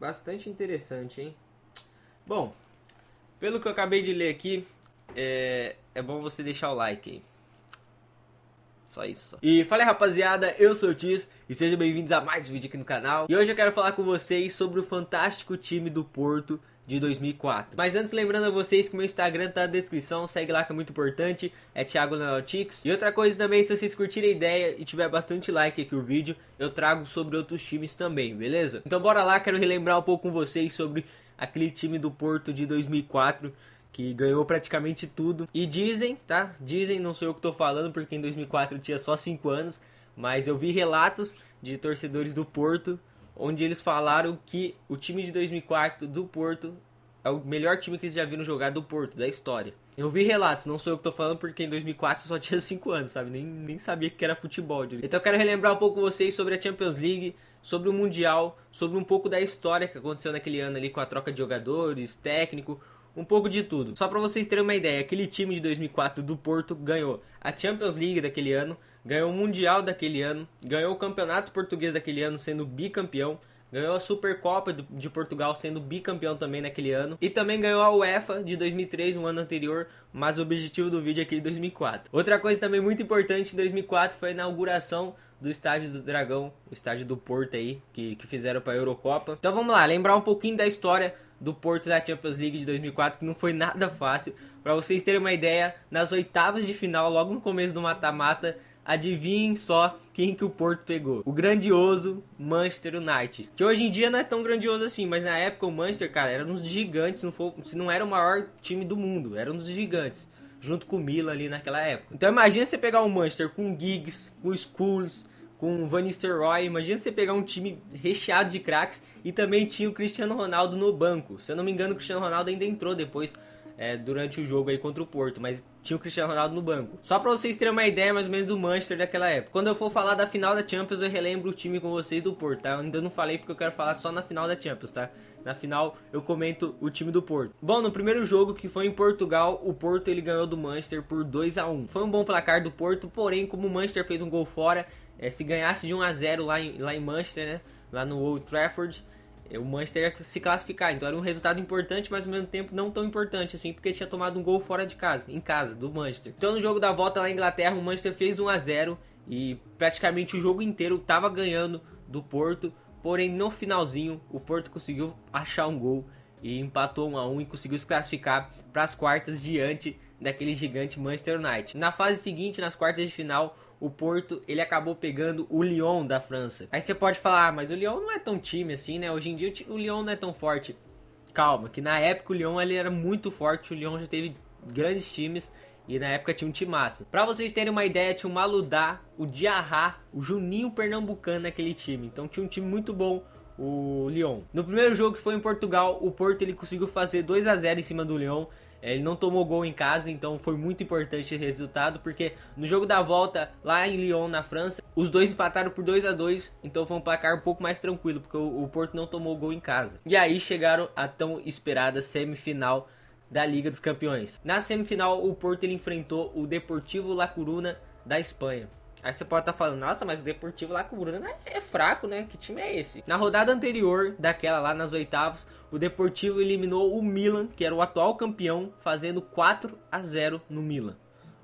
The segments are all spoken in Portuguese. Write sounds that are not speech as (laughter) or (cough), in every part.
Bastante interessante, hein? Bom, pelo que eu acabei de ler aqui, é, é bom você deixar o like aí. Só isso. E fala aí, rapaziada, eu sou o Tis e sejam bem-vindos a mais um vídeo aqui no canal. E hoje eu quero falar com vocês sobre o fantástico time do Porto de 2004. Mas antes, lembrando a vocês que meu Instagram tá na descrição, segue lá que é muito importante, é Thiago Nautics. E outra coisa também, se vocês curtirem a ideia e tiver bastante like aqui o vídeo, eu trago sobre outros times também, beleza? Então bora lá, quero relembrar um pouco com vocês sobre aquele time do Porto de 2004 que ganhou praticamente tudo. E dizem, tá? Dizem, não sou eu que tô falando, porque em 2004 tinha só 5 anos, mas eu vi relatos de torcedores do Porto onde eles falaram que o time de 2004 do Porto é o melhor time que eles já viram jogar do Porto, da história. Eu vi relatos, não sou eu que tô falando, porque em 2004 eu só (laughs) tinha 5 anos, sabe? Nem, nem sabia que era futebol. Direito. Então eu quero relembrar um pouco vocês sobre a Champions League, sobre o Mundial, sobre um pouco da história que aconteceu naquele ano ali com a troca de jogadores, técnico, um pouco de tudo. Só para vocês terem uma ideia, aquele time de 2004 do Porto ganhou a Champions League daquele ano, ganhou o Mundial daquele ano, ganhou o Campeonato Português daquele ano, sendo bicampeão, ganhou a Supercopa de Portugal, sendo bicampeão também naquele ano, e também ganhou a UEFA de 2003, um ano anterior, mas o objetivo do vídeo é aquele 2004. Outra coisa também muito importante em 2004 foi a inauguração do estádio do Dragão, o estádio do Porto aí, que, que fizeram para a Eurocopa. Então vamos lá, lembrar um pouquinho da história do Porto da Champions League de 2004, que não foi nada fácil. Para vocês terem uma ideia, nas oitavas de final, logo no começo do mata-mata, adivinhem só quem que o Porto pegou. O grandioso Manchester United. Que hoje em dia não é tão grandioso assim, mas na época o Manchester, cara, era um dos gigantes, não foi, se não era o maior time do mundo, era um dos gigantes. Junto com o Milan ali naquela época. Então imagina você pegar o Manchester com o Giggs, com o com o Van Nistelrooy. Imagina você pegar um time recheado de craques e também tinha o Cristiano Ronaldo no banco. Se eu não me engano, o Cristiano Ronaldo ainda entrou depois é, durante o jogo aí contra o Porto, mas tinha o Cristiano Ronaldo no banco. Só para vocês terem uma ideia mais ou menos do Manchester daquela época. Quando eu for falar da final da Champions, eu relembro o time com vocês do Porto, tá? Eu ainda não falei porque eu quero falar só na final da Champions, tá? Na final eu comento o time do Porto. Bom, no primeiro jogo que foi em Portugal, o Porto ele ganhou do Manchester por 2 a 1. Foi um bom placar do Porto, porém como o Manchester fez um gol fora, é, se ganhasse de 1 a 0 lá em, lá em Manchester, né? Lá no Old Trafford, o Manchester ia se classificar. Então era um resultado importante, mas ao mesmo tempo não tão importante assim, porque tinha tomado um gol fora de casa, em casa, do Manchester. Então no jogo da volta lá na Inglaterra, o Manchester fez 1 a 0 e praticamente o jogo inteiro estava ganhando do Porto. Porém, no finalzinho, o Porto conseguiu achar um gol e empatou 1 a 1 e conseguiu se classificar para as quartas diante daquele gigante Manchester United. Na fase seguinte, nas quartas de final, o Porto ele acabou pegando o Lyon da França. Aí você pode falar, ah, mas o Lyon não é tão time assim, né? Hoje em dia o Lyon não é tão forte. Calma, que na época o Lyon ele era muito forte, o Lyon já teve grandes times e na época tinha um timaço. Pra vocês terem uma ideia, tinha o Maludá, o Diarra, o Juninho Pernambucano naquele time. Então tinha um time muito bom o Lyon. No primeiro jogo que foi em Portugal, o Porto ele conseguiu fazer 2 a 0 em cima do Lyon. É, ele não tomou gol em casa, então foi muito importante o resultado, porque no jogo da volta, lá em Lyon, na França, os dois empataram por 2 a 2 então foi um placar um pouco mais tranquilo, porque o Porto não tomou gol em casa. E aí chegaram a tão esperada semifinal da Liga dos Campeões. Na semifinal, o Porto ele enfrentou o Deportivo La Coruna da Espanha. Aí você pode estar tá falando, nossa, mas o Deportivo lá com o Bruno é, é fraco, né? Que time é esse? Na rodada anterior, daquela lá nas oitavas, o Deportivo eliminou o Milan, que era o atual campeão, fazendo 4 a 0 no Milan.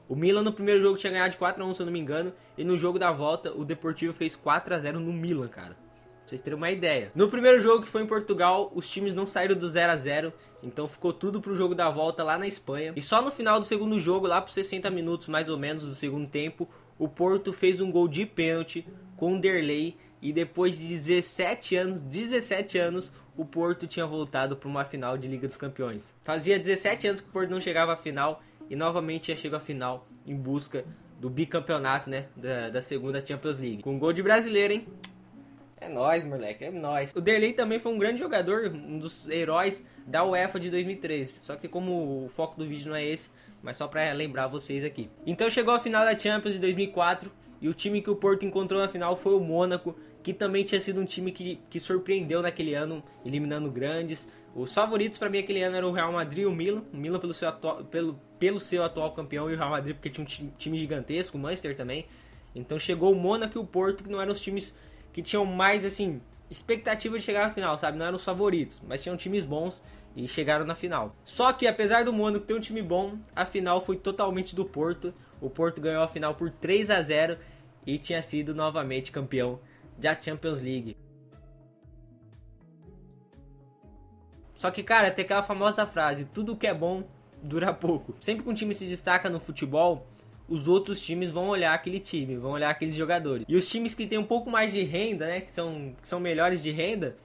O Milan no primeiro jogo tinha ganhado de 4 a 1, se eu não me engano, e no jogo da volta o Deportivo fez 4 a 0 no Milan, cara. Pra vocês terem uma ideia. No primeiro jogo que foi em Portugal, os times não saíram do 0 a 0 então ficou tudo pro jogo da volta lá na Espanha. E só no final do segundo jogo, lá pros 60 minutos mais ou menos do segundo tempo, o Porto fez um gol de pênalti com Derlei e depois de 17 anos, 17 anos, o Porto tinha voltado para uma final de Liga dos Campeões. Fazia 17 anos que o Porto não chegava à final e novamente já chegou à final em busca do bicampeonato, né, da, da segunda Champions League. Com gol de brasileiro, hein? É nós, moleque, é nós. O Derlei também foi um grande jogador, um dos heróis da UEFA de 2013. Só que como o foco do vídeo não é esse, mas só para lembrar vocês aqui. Então chegou a final da Champions de 2004 e o time que o Porto encontrou na final foi o Mônaco, que também tinha sido um time que, que surpreendeu naquele ano, eliminando grandes. Os favoritos para mim aquele ano eram o Real Madrid e o Milan. O Milan pelo seu, atual, pelo, pelo seu atual campeão e o Real Madrid porque tinha um time gigantesco, o Manchester também. Então chegou o Mônaco e o Porto, que não eram os times que tinham mais, assim, expectativa de chegar na final, sabe? Não eram os favoritos, mas tinham times bons e chegaram na final. Só que, apesar do Mônaco ter um time bom, a final foi totalmente do Porto. O Porto ganhou a final por 3 a 0 e tinha sido novamente campeão da Champions League. Só que, cara, tem aquela famosa frase: tudo que é bom dura pouco. Sempre que um time se destaca no futebol, os outros times vão olhar aquele time, vão olhar aqueles jogadores. E os times que têm um pouco mais de renda, né, que são, que são melhores de renda,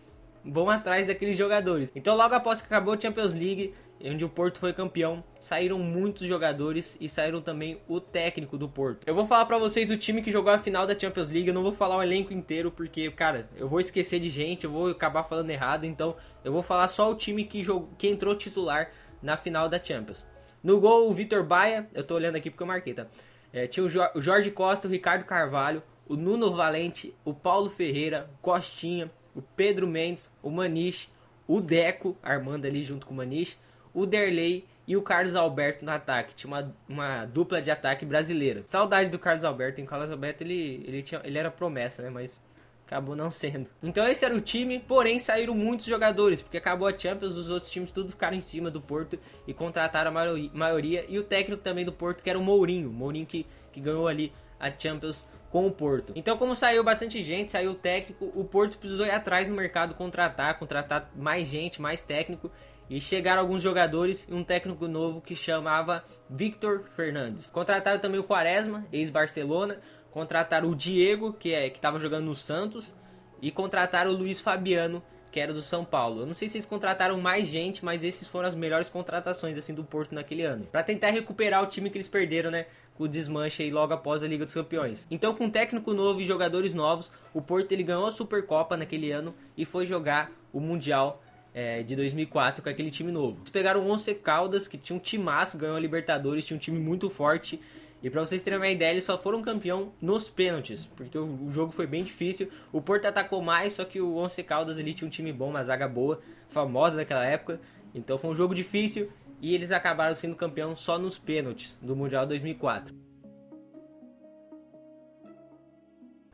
vão atrás daqueles jogadores. Então, logo após que acabou a Champions League, onde o Porto foi campeão, saíram muitos jogadores e saíram também o técnico do Porto. Eu vou falar para vocês o time que jogou a final da Champions League, eu não vou falar o elenco inteiro porque, cara, eu vou esquecer de gente, eu vou acabar falando errado, então eu vou falar só o time que jogou, que entrou titular na final da Champions. No gol, o Vitor Baia, eu tô olhando aqui porque eu marquei, tá? É, tinha o, Jorge Costa, o Ricardo Carvalho, o Nuno Valente, o Paulo Ferreira, Costinha, o Pedro Mendes, o Maniche, o Deco, armando ali junto com o Maniche, o Derlei e o Carlos Alberto no ataque. Tinha uma, uma dupla de ataque brasileira. Saudade do Carlos Alberto, em O Carlos Alberto, ele, ele, tinha, ele era promessa, né? Mas acabou não sendo. Então esse era o time, porém saíram muitos jogadores, porque acabou a Champions, os outros times tudo ficaram em cima do Porto e contrataram a maioria, e o técnico também do Porto, que era o Mourinho, Mourinho que, que ganhou ali a Champions com o Porto. Então, como saiu bastante gente, saiu o técnico, o Porto precisou ir atrás no mercado contratar, contratar mais gente, mais técnico. E chegaram alguns jogadores e um técnico novo que chamava Victor Fernandes. Contrataram também o Quaresma, ex-Barcelona, contrataram o Diego, que é, estava jogando no Santos, e contrataram o Luiz Fabiano, que era do São Paulo. Eu não sei se eles contrataram mais gente, mas esses foram as melhores contratações assim do Porto naquele ano, para tentar recuperar o time que eles perderam, né? O desmanche aí logo após a Liga dos Campeões. Então, com um técnico novo e jogadores novos, o Porto ele ganhou a Supercopa naquele ano e foi jogar o Mundial é, de 2004 com aquele time novo. Eles pegaram o Once Caldas, que tinha um timaço, ganhou a Libertadores, tinha um time muito forte, e para vocês terem uma ideia, eles só foram campeão nos pênaltis, porque o jogo foi bem difícil. O Porto atacou mais, só que o Once Caldas ali tinha um time bom, uma zaga boa, famosa naquela época. Então foi um jogo difícil e eles acabaram sendo campeão só nos pênaltis do Mundial 2004.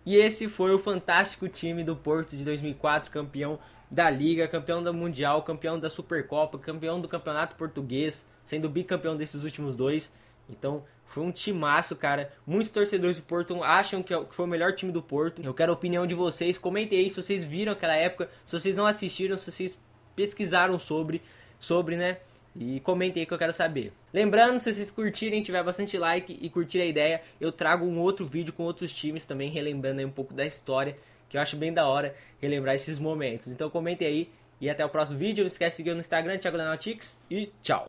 E esse foi o fantástico time do Porto de 2004, campeão da Liga, campeão da Mundial, campeão da Supercopa, campeão do Campeonato Português, sendo bicampeão desses últimos dois então, foi um timaço, cara. Muitos torcedores do Porto acham é que foi o melhor time do Porto. Eu quero a opinião de vocês. Comentem aí se vocês viram aquela época, se vocês não assistiram, se vocês pesquisaram sobre, sobre, né? E comentem aí que eu quero saber. Lembrando, se vocês curtirem, tiver bastante like e curtir a ideia, eu trago um outro vídeo com outros times também, relembrando aí um pouco da história, que eu acho bem da hora relembrar esses momentos. Então comentem aí e até o próximo vídeo. Não esquece de seguir no Instagram, Thiago Leonardo Tix, e tchau!